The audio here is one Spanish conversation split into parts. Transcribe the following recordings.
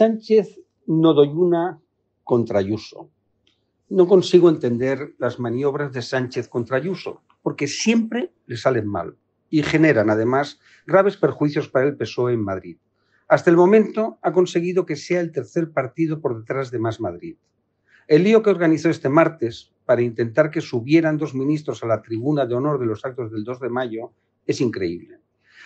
Sánchez Nodoyuna contra Ayuso. No consigo entender las maniobras de Sánchez contra Ayuso, porque siempre le salen mal y generan además graves perjuicios para el PSOE en Madrid. Hasta el momento ha conseguido que sea el tercer partido por detrás de Más Madrid. El lío que organizó este martes para intentar que subieran dos ministros a la tribuna de honor de los actos del 2 de mayo es increíble.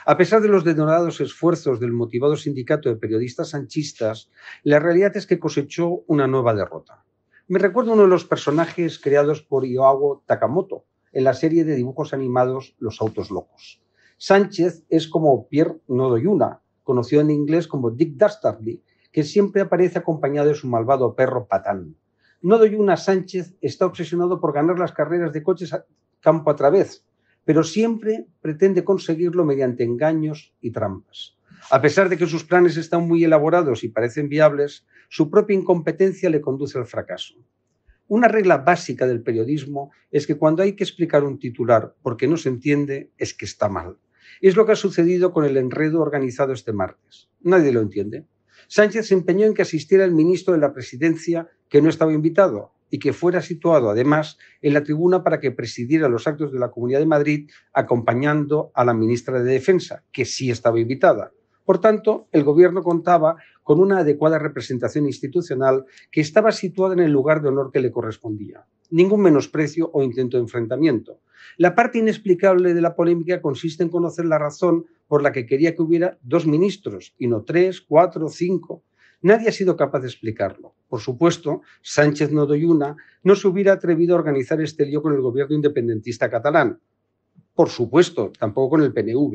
A pesar de los denodados esfuerzos del motivado sindicato de periodistas sanchistas, la realidad es que cosechó una nueva derrota. Me recuerdo uno de los personajes creados por Ioago Takamoto en la serie de dibujos animados Los Autos Locos. Sánchez es como Pierre Nodoyuna, conocido en inglés como Dick Dastardly, que siempre aparece acompañado de su malvado perro Patán. Nodoyuna Sánchez está obsesionado por ganar las carreras de coches campo a través, pero siempre pretende conseguirlo mediante engaños y trampas. A pesar de que sus planes están muy elaborados y parecen viables, su propia incompetencia le conduce al fracaso. Una regla básica del periodismo es que cuando hay que explicar un titular porque no se entiende, es que está mal. Es lo que ha sucedido con el enredo organizado este martes. Nadie lo entiende. Sánchez se empeñó en que asistiera el ministro de la Presidencia, que no estaba invitado, y que fuera situado además en la tribuna para que presidiera los actos de la Comunidad de Madrid acompañando a la ministra de Defensa, que sí estaba invitada. Por tanto, el gobierno contaba con una adecuada representación institucional que estaba situada en el lugar de honor que le correspondía. Ningún menosprecio o intento de enfrentamiento. La parte inexplicable de la polémica consiste en conocer la razón por la que quería que hubiera dos ministros y no tres, cuatro, cinco. Nadie ha sido capaz de explicarlo. Por supuesto, Sánchez Nodoyuna no se hubiera atrevido a organizar este lío con el gobierno independentista catalán. Por supuesto, tampoco con el PNV.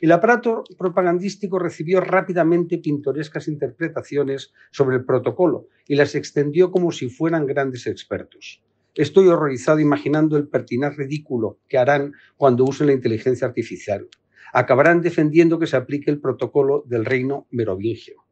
El aparato propagandístico recibió rápidamente pintorescas interpretaciones sobre el protocolo y las extendió como si fueran grandes expertos. Estoy horrorizado imaginando el pertinaz ridículo que harán cuando usen la inteligencia artificial. Acabarán defendiendo que se aplique el protocolo del reino merovingio.